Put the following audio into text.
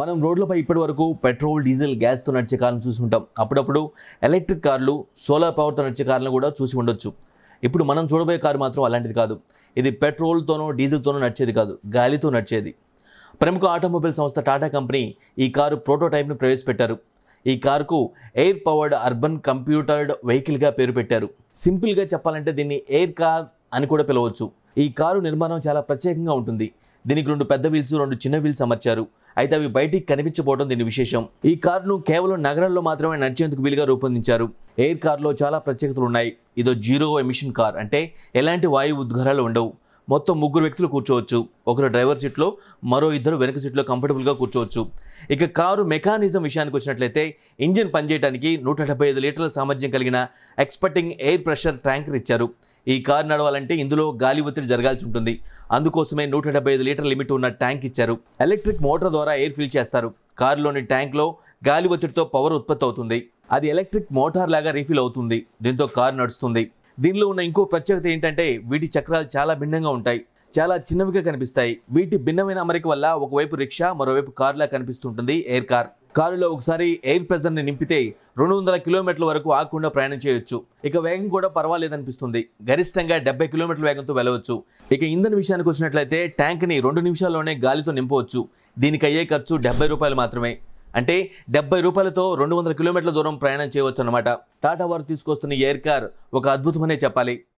మనం రోడ్లపై ఇప్పటి వరకు పెట్రోల్ డీజిల్ గ్యాస్తో నడిచే కార్లను చూసి ఉంటాం అప్పుడప్పుడు ఎలక్ట్రిక్ కార్లు సోలార్ పవర్తో నడిచే కార్లను కూడా చూసి ఉండొచ్చు ఇప్పుడు మనం చూడబోయే కారు మాత్రం అలాంటిది కాదు ఇది పెట్రోల్తోనో డీజిల్తోనో నడిచేది కాదు గాలితో నడిచేది ప్రముఖ ఆటోమొబైల్ సంస్థ టాటా కంపెనీ ఈ కారు ప్రోటోటైప్ను ప్రవేశపెట్టారు ఈ కారుకు ఎయిర్ పవర్డ్ అర్బన్ కంప్యూటర్డ్ వెహికల్గా పేరు పెట్టారు సింపుల్గా చెప్పాలంటే దీన్ని ఎయిర్ కార్ అని కూడా పిలవచ్చు ఈ కారు నిర్మాణం చాలా ప్రత్యేకంగా ఉంటుంది దీనికి రెండు పెద్ద వీల్స్ రెండు చిన్న వీల్స్ అమర్చారు అయితే అవి బయటికి కనిపించబోవడం దీని విశేషం ఈ కార్ను కేవలం నగరంలో మాత్రమే నడిచేందుకు వీలుగా రూపొందించారు ఎయిర్ కార్లో చాలా ప్రత్యేకతలు ఉన్నాయి ఇదో జీరో ఎమిషన్ కార్ అంటే ఎలాంటి వాయు ఉద్గారాలు ఉండవు మొత్తం ముగ్గురు వ్యక్తులు కూర్చోవచ్చు ఒకరు డ్రైవర్ సీట్లో మరో ఇద్దరు వెనక సీట్లో కంఫర్టబుల్గా కూర్చోవచ్చు ఇక కారు మెకానిజం విషయానికి వచ్చినట్లయితే ఇంజిన్ పనిచేయడానికి నూట డెబ్బై ఐదు లీటర్ల సామర్థ్యం కలిగిన ఎక్స్పర్టింగ్ ఎయిర్ ప్రెషర్ ట్యాంకర్ ఇచ్చారు ఈ కారు నడవాలంటే ఇందులో గాలి ఒత్తిడి జరగాల్సి ఉంటుంది అందుకోసమే నూట డెబ్బై ఐదు లీటర్ లిమిట్ ఉన్న ట్యాంక్ ఇచ్చారు ఎలక్ట్రిక్ మోటార్ ద్వారా ఎయిర్ ఫిల్ చేస్తారు కారులోని ట్యాంక్లో గాలి ఒత్తిడితో పవర్ ఉత్పత్తి అవుతుంది అది ఎలక్ట్రిక్ మోటార్ లాగా రీఫిల్ అవుతుంది దీంతో కారు నడుస్తుంది దీనిలో ఉన్న ఇంకో ప్రత్యేకత ఏంటంటే వీటి చక్రాలు చాలా భిన్నంగా ఉంటాయి చాలా చిన్నవిగా కనిపిస్తాయి వీటి భిన్నమైన అమరిక వల్ల ఒకవైపు రిక్షా మరోవైపు కారులా కనిపిస్తుంటుంది ఎయిర్ కార్ కారులో ఒకసారి ఎయిర్ ప్రెజర్ ని నింపితే రెండు వందల కిలోమీటర్ల వరకు ఆగకుండా ప్రయాణం చేయొచ్చు ఇక వేగం కూడా పర్వాలేదనిపిస్తుంది గరిష్టంగా డెబ్బై కిలోమీటర్ల వేగంతో వెళ్ళవచ్చు ఇక ఇంధన విషయానికి వచ్చినట్లయితే ట్యాంక్ ని రెండు నిమిషాల్లోనే గాలితో నింపవచ్చు దీనికి అయ్యే ఖర్చు డెబ్బై రూపాయలు మాత్రమే అంటే డెబ్బై రూపాయలతో రెండు వందల కిలోమీటర్ల దూరం ప్రయాణం చేయవచ్చు అనమాట టాటా వారు తీసుకొస్తున్న ఎయిర్ కార్ ఒక అద్భుతమనే చెప్పాలి